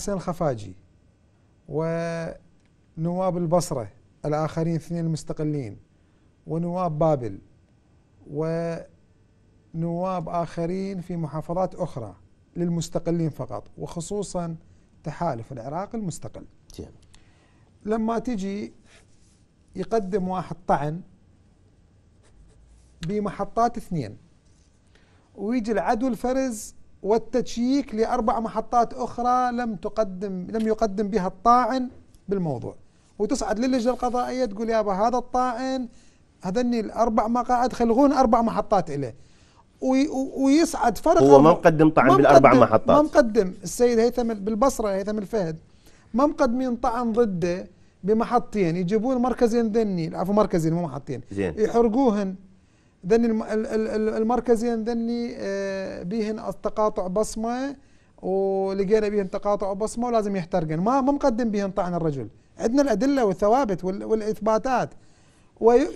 حسن الخفاجي ونواب البصرة الآخرين اثنين المستقلين ونواب بابل ونواب آخرين في محافظات أخرى للمستقلين فقط وخصوصا تحالف العراق المستقل لما تجي يقدم واحد طعن بمحطات اثنين ويجي العدو الفرز والتشييك لأربع محطات أخرى لم تقدم لم يقدم بها الطاعن بالموضوع وتصعد للجنة القضائية تقول يابا هذا الطاعن هذني الأربع مقاعد خلغون أربع محطات إليه ويصعد فرق هو ما مقدم طعن بالاربع محطات ما مقدم السيد هيثم بالبصره هيثم الفهد ما مقدمين طعن ضده بمحطتين يجيبون مركزين ذني عفوا مركزين مو محطتين زين يحرقوهن ذني المركزين ذني آه، بيهن تقاطع بصمه ولقينا بيهن تقاطع بصمه ولازم يحترقن ما ما مقدم بيهن طعن الرجل عندنا الادله والثوابت والاثباتات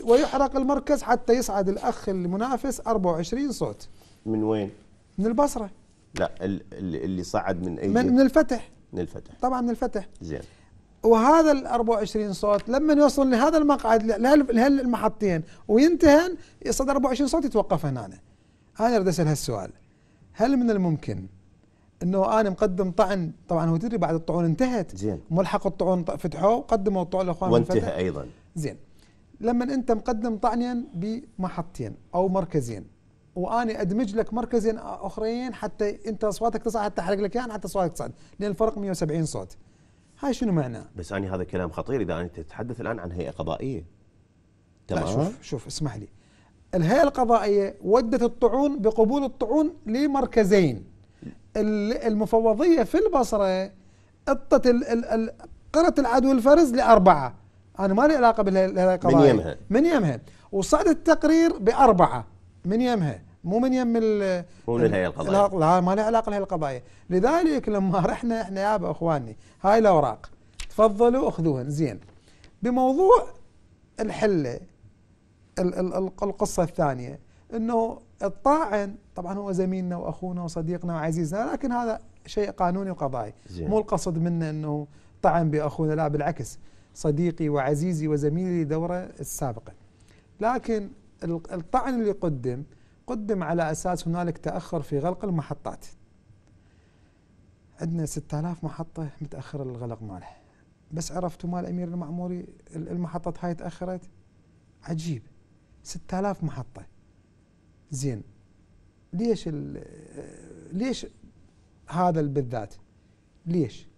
ويحرق المركز حتى يصعد الاخ المنافس 24 صوت من وين؟ من البصره لا اللي صعد من اي من الفتح من الفتح طبعا من الفتح زين وهذا ال 24 صوت لما يوصل لهذا المقعد لهالمحطتين وينتهن يصعد 24 صوت يتوقف هنا أنا. اريد اسال هالسؤال هل من الممكن انه انا مقدم طعن طبعا هو تدري بعد الطعون انتهت زين ملحق الطعون فتحوه قدموا الطعون الاخوان وانتهى ايضا زين لما انت مقدم طعنين بمحطتين او مركزين واني ادمج لك مركزين اخرين حتى انت اصواتك تصعد حتى احرق لك يعني حتى اصواتك تصعد لان الفرق 170 صوت هاي شنو معناه بس أنا هذا كلام خطير إذا أنت تتحدث الآن عن هيئة قضائية تمام لا شوف شوف اسمح لي الهيئة القضائية ودت الطعون بقبول الطعون لمركزين المفوضية في البصرة اطت قرت العدو الفرز لأربعة أنا ما لي علاقة بالهيئة القضائية من يمها من يمها وصعد التقرير بأربعة من يمها مو من يم ال مو من الهيئه القضائيه لا ما له علاقه الهيئه القضائيه لذلك لما رحنا احنا يابا اخواني هاي الاوراق تفضلوا اخذوهن زين بموضوع الحله القصه الثانيه انه الطاعن طبعا هو زميلنا واخونا وصديقنا وعزيزنا لكن هذا شيء قانوني وقضائي زين. مو القصد منه انه طعن باخونا لا بالعكس صديقي وعزيزي وزميلي دوره السابقه لكن الطعن اللي قدم قدم على أساس هنالك تأخر في غلق المحطات عندنا 6000 محطة متأخر الغلق مالها بس عرفتوا مال أمير المعموري المحطات هاي تأخرت عجيب 6000 محطة زين ليش ليش هذا بالذات ليش